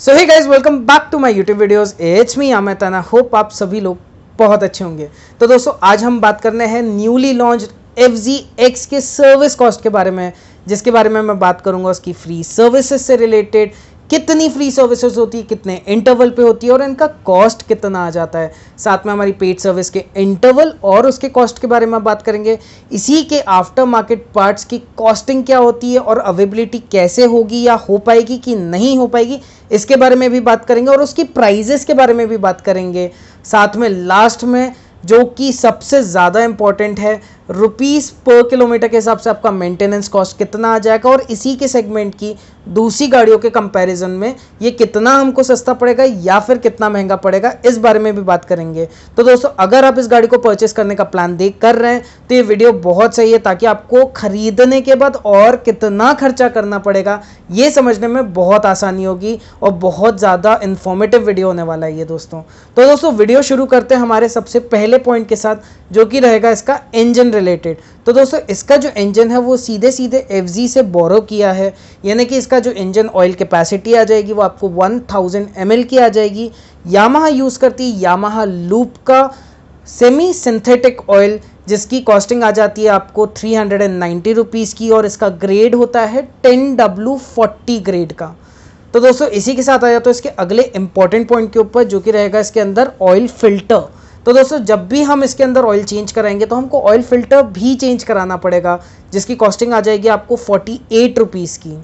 so hey guys welcome back to my YouTube videos एच मी आम ताना होप आप सभी लोग बहुत अच्छे होंगे तो दोस्तों आज हम बात करने हैं newly launch F G X के सर्विस कॉस्ट के बारे में जिसके बारे में मैं बात करूंगा उसकी फ्री सर्विसेज से रिलेटेड कितनी फ्री सर्विसेज होती है कितने इंटरवल पे होती है और इनका कॉस्ट कितना आ जाता है साथ में हमारी पेड सर्विस के इंटरवल और उसके कॉस्ट के बारे में बात करेंगे इसी के आफ्टर मार्केट पार्ट्स की कॉस्टिंग क्या होती है और अवेबिलिटी कैसे होगी या हो पाएगी कि नहीं हो पाएगी इसके बारे में भी बात करेंगे और उसकी प्राइजेस के बारे में भी बात करेंगे साथ में लास्ट में जो कि सबसे ज़्यादा इम्पॉर्टेंट है रुपीस पर किलोमीटर के हिसाब से आपका मेंटेनेंस कॉस्ट कितना आ जाएगा और इसी के सेगमेंट की दूसरी गाड़ियों के कंपैरिजन में ये कितना हमको सस्ता पड़ेगा या फिर कितना महंगा पड़ेगा इस बारे में भी बात करेंगे तो दोस्तों अगर आप इस गाड़ी को परचेस करने का प्लान देख कर रहे हैं तो ये वीडियो बहुत सही है ताकि आपको खरीदने के बाद और कितना खर्चा करना पड़ेगा ये समझने में बहुत आसानी होगी और बहुत ज़्यादा इन्फॉर्मेटिव वीडियो होने वाला है ये दोस्तों तो दोस्तों वीडियो शुरू करते हैं हमारे सबसे पहले पॉइंट के साथ जो कि रहेगा इसका इंजन रिलेटेड तो दोस्तों इसका जो इंजन है वो सीधे सीधे एफ से बोरो किया है यानी कि इसका जो इंजन ऑयल कैपेसिटी आ जाएगी वो आपको 1000 थाउजेंड की आ जाएगी यामाहा यूज़ करती है यामाहा लूप का सेमी सिंथेटिक ऑयल जिसकी कॉस्टिंग आ जाती है आपको थ्री हंड्रेड की और इसका ग्रेड होता है टेन डब्लू ग्रेड का तो दोस्तों इसी के साथ आ जाता तो इसके अगले इंपॉर्टेंट पॉइंट के ऊपर जो कि रहेगा इसके अंदर ऑयल फिल्टर तो दोस्तों जब भी हम इसके अंदर ऑयल चेंज कराएंगे तो हमको ऑयल फिल्टर भी चेंज कराना पड़ेगा जिसकी कॉस्टिंग आ जाएगी आपको फोर्टी एट रुपीज़ की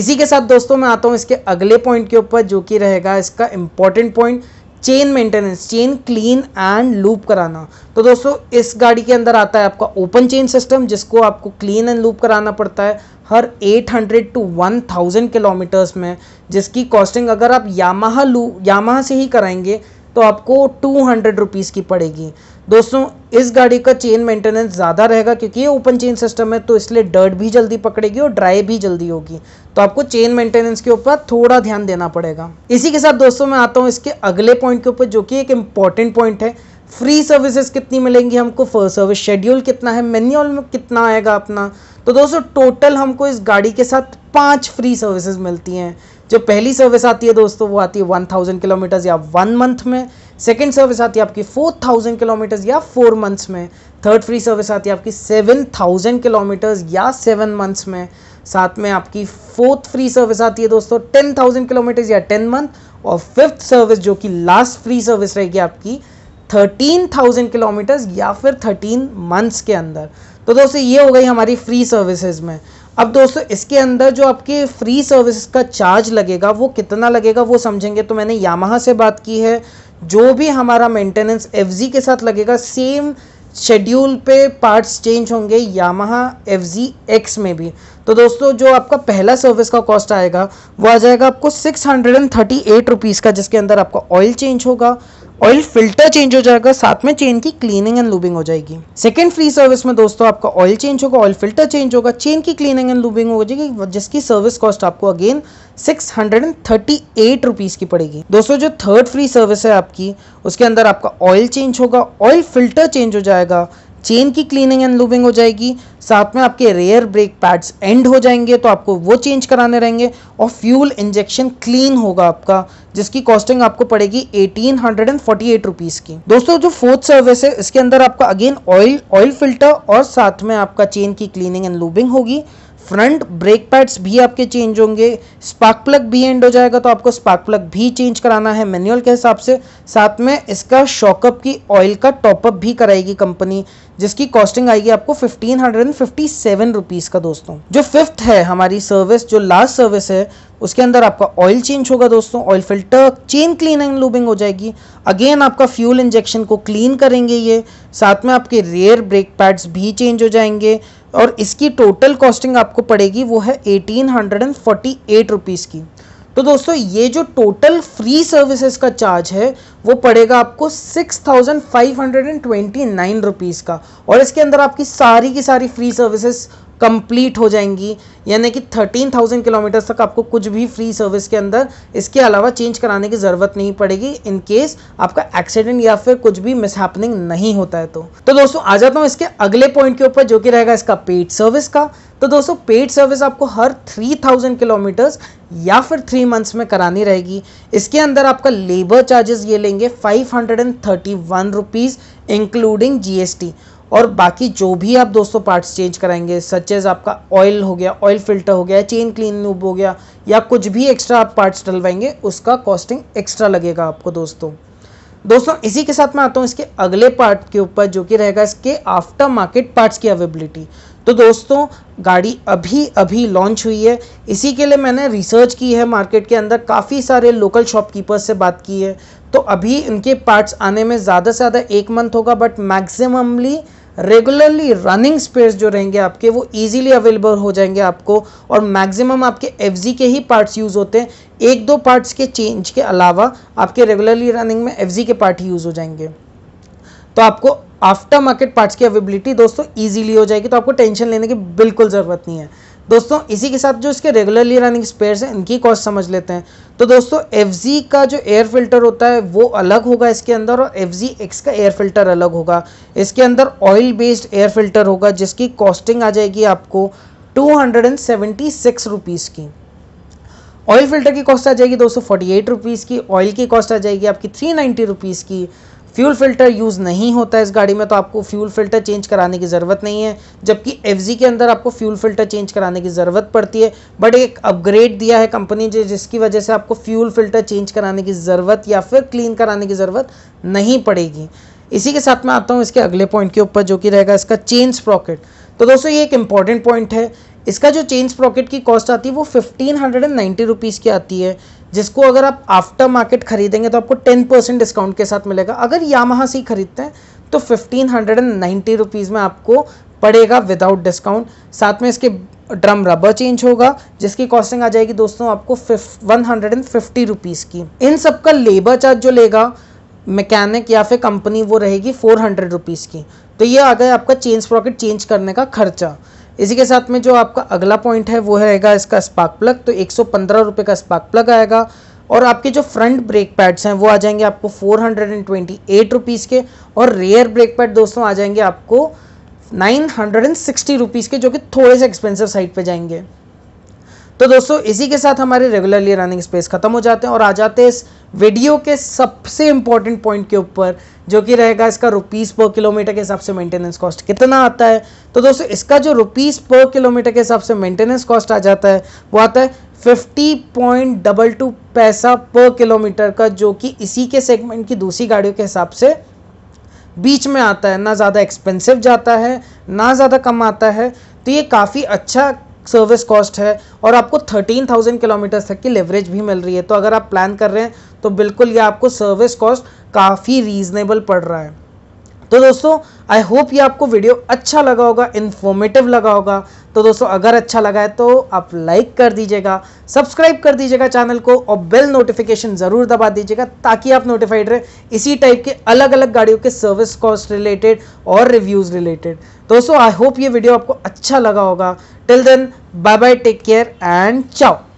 इसी के साथ दोस्तों मैं आता हूँ इसके अगले पॉइंट के ऊपर जो कि रहेगा इसका important point chain maintenance chain clean and lube कराना तो दोस्तों इस गाड़ी के अंदर आता है आपका ओपन चेन सिस्टम जिसको आपको क्लीन एंड लूप कराना पड़ता है हर 800 टू 1000 किलोमीटर्स में जिसकी कॉस्टिंग अगर आप यामाहा लू यामाहा से ही कराएंगे तो आपको टू हंड्रेड रुपीज़ की पड़ेगी दोस्तों इस गाड़ी का चेन मेंटेनेंस ज़्यादा रहेगा क्योंकि ये ओपन चेन सिस्टम है तो इसलिए डर्ट भी जल्दी पकड़ेगी और ड्राई भी जल्दी होगी तो आपको चेन मेंटेनेंस के ऊपर थोड़ा ध्यान देना पड़ेगा इसी के साथ दोस्तों मैं आता हूँ इसके अगले पॉइंट के ऊपर जो कि एक इम्पॉर्टेंट पॉइंट है फ्री सर्विसेज कितनी मिलेंगी हमको फर्स्ट सर्विस शेड्यूल कितना है मेन्यूअल में कितना आएगा अपना तो दोस्तों टोटल हमको इस गाड़ी के साथ पाँच फ्री सर्विसेज मिलती हैं जो पहली सर्विस आती है दोस्तों वो आती है वन थाउजेंड किलोमीटर्स या वन मंथ में सेकेंड सर्विस आती है आपकी फोर थाउजेंड किलोमीटर्स या फोर मंथ्स में थर्ड फ्री सर्विस आती है आपकी सेवन थाउजेंड किलोमीटर्स या सेवन मंथ्स में साथ में आपकी फोर्थ फ्री सर्विस आती है दोस्तों टेन थाउजेंड किलोमीटर्स या टेन मंथ और फिफ्थ सर्विस जो कि लास्ट फ्री सर्विस रहेगी आपकी थर्टीन थाउजेंड किलोमीटर्स या फिर थर्टीन मंथ्स के अंदर तो दोस्तों ये हो गई हमारी फ्री सर्विसेज में अब दोस्तों इसके अंदर जो आपके फ्री सर्विस का चार्ज लगेगा वो कितना लगेगा वो समझेंगे तो मैंने यामहा से बात की है जो भी हमारा मेंटेनेंस एफ के साथ लगेगा सेम शेड्यूल पे पार्ट्स चेंज होंगे यामहा एफ जी एक्स में भी तो दोस्तों जो आपका पहला सर्विस का कॉस्ट आएगा वो आ जाएगा आपको six hundred and thirty eight rupees का जिसके अंदर आपका ऑयल चेंज होगा ऑयल फिल्टर चेंज हो जाएगा साथ में चेन की क्लीनिंग एंड लूबिंग हो जाएगी सेकंड फ्री सर्विस में दोस्तों आपका ऑयल चेंज होगा ऑयल फिल्टर चेंज होगा चेन की क्लीनिंग एंड लूबिंग हो जाएगी जिसकी सर्विस कॉस्ट आपको again six hundred and thirty eight rupees की पड़ेगी दोस्तों जो थर्ड फ्री सर्विस है आपकी उसके अंदर आपका ऑयल चेंज होगा ऑयल फिल्टर चेंज हो जाएगा चेन की क्लीनिंग एंड लूबिंग हो जाएगी साथ में आपके रेयर ब्रेक पैड्स एंड हो जाएंगे तो आपको वो चेंज कराने रहेंगे और फ्यूल इंजेक्शन क्लीन होगा आपका जिसकी कॉस्टिंग आपको पड़ेगी eighteen hundred and forty eight rupees की दोस्तों जो फोर्थ सर्विस है इसके अंदर आपका अगेन ऑयल ऑयल फिल्टर और साथ में आपका चेन की क्लीनिंग एंड लूबिंग होगी फ्रंट ब्रेक पैड्स भी आपके चेंज होंगे स्पार्क प्लग भी एंड हो जाएगा तो आपको स्पार्क प्लग भी चेंज कराना है मैनुअल के हिसाब से साथ में इसका शॉकअप की ऑयल का टॉपअप भी कराएगी कंपनी जिसकी कॉस्टिंग आएगी आपको fifteen hundred and fifty seven rupees का दोस्तों जो फिफ्थ है हमारी सर्विस जो लास्ट सर्विस है उसके अंदर आपका ऑयल चेंज होगा दोस्तों oil filter chain clean and lubing हो जाएगी अगेन आपका फ्यूल इंजेक्शन को क्लीन करेंगे ये साथ में आपके रेयर ब्रेक पैड्स भी चेंज हो जाएंगे और इसकी टोटल कॉस्टिंग आपको पड़ेगी वो है eighteen hundred and forty eight rupees की तो दोस्तों ये जो टोटल फ्री सर्विसेज का चार्ज है वो पड़ेगा आपको six thousand five hundred and twenty nine rupees का और इसके अंदर आपकी सारी की सारी फ्री सर्विसेज कंप्लीट हो जाएंगी यानी कि थर्टीन थाउजेंड किलोमीटर्स तक आपको कुछ भी फ्री सर्विस के अंदर इसके अलावा चेंज कराने की ज़रूरत नहीं पड़ेगी इन केस आपका एक्सीडेंट या फिर कुछ भी मिसहैपनिंग नहीं होता है तो तो दोस्तों आ जाता हूँ इसके अगले पॉइंट के ऊपर जो कि रहेगा इसका पेड सर्विस का तो दोस्तों पेड सर्विस आपको हर थ्री थाउजेंड किलोमीटर्स या फिर थ्री मंथ्स में करानी रहेगी इसके अंदर आपका लेबर चार्जेस ये लेंगे five hundred and thirty one rupees including G और बाकी जो भी आप दोस्तों पार्ट्स चेंज कराएंगे सचेज आपका ऑयल हो गया ऑयल फिल्टर हो गया चेन क्लीन लूब हो गया या कुछ भी एक्स्ट्रा आप पार्ट्स डलवाएंगे उसका कॉस्टिंग एक्स्ट्रा लगेगा आपको दोस्तों दोस्तों इसी के साथ मैं आता हूँ इसके अगले पार्ट के ऊपर जो कि रहेगा इसके आफ्टर मार्केट पार्ट्स की अवेबिलिटी तो दोस्तों गाड़ी अभी अभी लॉन्च हुई है इसी के लिए मैंने रिसर्च की है मार्केट के अंदर काफ़ी सारे लोकल शॉपकीपर्स से बात की है तो अभी इनके पार्ट्स आने में ज़्यादा से ज़्यादा एक मंथ होगा but maximumly regularly running spares जो रहेंगे आपके वो ईजिली अवेलेबल हो जाएंगे आपको और मैक्सिमम आपके एफ के ही पार्ट्स यूज़ होते हैं एक दो पार्ट्स के चेंज के अलावा आपके रेगुलरली रनिंग में एफ के पार्ट ही यूज़ हो जाएंगे तो आपको आफ्टर मार्केट पार्ट्स की अवेबिलिटी दोस्तों ईजिली हो जाएगी तो आपको टेंशन लेने की बिल्कुल ज़रूरत नहीं है दोस्तों इसी के साथ जो इसके रेगुलरली रनिंग स्पेयर्स हैं इनकी कॉस्ट समझ लेते हैं तो दोस्तों एफ का जो एयर फिल्टर होता है वो अलग होगा इसके अंदर और एफ एक्स का एयर फिल्टर अलग होगा इसके अंदर ऑयल बेस्ड एयर फिल्टर होगा जिसकी कॉस्टिंग आ जाएगी आपको two hundred and seventy six rupees की ऑयल फिल्टर की कॉस्ट आ जाएगी दो सौ फोर्टी एट रुपीज़ की ऑयल की कॉस्ट आ जाएगी आपकी थ्री नाइन्टी रुपीज़ की फ्यूल फिल्टर यूज़ नहीं होता है इस गाड़ी में तो आपको फ्यूल फिल्टर चेंज कराने की ज़रूरत नहीं है जबकि एफ के अंदर आपको फ्यूल फिल्टर चेंज कराने की ज़रूरत पड़ती है बट एक अपग्रेड दिया है कंपनी जो जिसकी वजह से आपको फ्यूल फिल्टर चेंज कराने की ज़रूरत या फिर क्लीन कराने की ज़रूरत नहीं पड़ेगी इसी के साथ मैं आता हूँ इसके अगले पॉइंट के ऊपर जो कि रहेगा इसका चेंज प्रॉकेट तो दोस्तों ये एक इंपॉर्टेंट पॉइंट है इसका जो चेंज प्रॉकेट की कॉस्ट आती है वो fifteen hundred and ninety rupees की आती है जिसको अगर आप आफ्टर मार्केट खरीदेंगे तो आपको टेन परसेंट डिस्काउंट के साथ मिलेगा अगर यामाहा से खरीदते हैं तो fifteen hundred and ninety rupees में आपको पड़ेगा विदाउट डिस्काउंट साथ में इसके ड्रम रबर चेंज होगा जिसकी कॉस्टिंग आ जाएगी दोस्तों आपको one hundred and fifty rupees की इन सब का लेबर चार्ज जो लेगा मैकेनिक या फिर कंपनी वो रहेगी फोर हंड्रेड रुपीज़ की तो ये आ गया आपका चेंज प्रॉकेट चेंज करने का खर्चा इसी के साथ में जो आपका अगला पॉइंट है वो रहेगा इसका स्पार्क प्लग तो एक सौ का स्पार्क प्लग आएगा और आपके जो फ्रंट ब्रेक पैड्स हैं वो आ जाएंगे आपको four hundred and twenty eight rupees के और रेयर ब्रेक पैड दोस्तों आ जाएंगे आपको nine hundred and sixty rupees के जो कि थोड़े से एक्सपेंसिव साइड पे जाएंगे तो दोस्तों इसी के साथ हमारे रेगुलरली रनिंग स्पेस खत्म हो जाते हैं और आ जाते हैं वीडियो के सबसे इंपॉर्टेंट पॉइंट के ऊपर जो कि रहेगा इसका रुपीज़ पर किलोमीटर के हिसाब से मेंटेनेंस कॉस्ट कितना आता है तो दोस्तों इसका जो रुपीज़ पर किलोमीटर के हिसाब से मेंटेनेंस कॉस्ट आ जाता है वो आता है फिफ्टी पॉइंट डबल टू पैसा पर किलोमीटर का जो कि इसी के सेगमेंट की दूसरी गाड़ियों के हिसाब से बीच में आता है ना ज़्यादा एक्सपेंसिव जाता है ना ज़्यादा कम आता है तो ये काफ़ी अच्छा सर्विस कॉस्ट है और आपको थर्टीन थाउजेंड किलोमीटर्स तक की लेवरेज भी मिल रही है तो अगर आप प्लान कर रहे हैं तो बिल्कुल ये आपको सर्विस कॉस्ट काफ़ी रीजनेबल पड़ रहा है तो दोस्तों आई होप ये आपको वीडियो अच्छा लगा होगा इन्फॉर्मेटिव लगा होगा तो दोस्तों अगर अच्छा लगा है तो आप लाइक कर दीजिएगा सब्सक्राइब कर दीजिएगा चैनल को और बेल नोटिफिकेशन ज़रूर दबा दीजिएगा ताकि आप नोटिफाइड रहे इसी टाइप के अलग अलग गाड़ियों के सर्विस कॉस्ट रिलेटेड और रिव्यूज़ रिलेटेड तो दोस्तों आई होप ये वीडियो आपको अच्छा लगा होगा till then bye bye take care and चाओ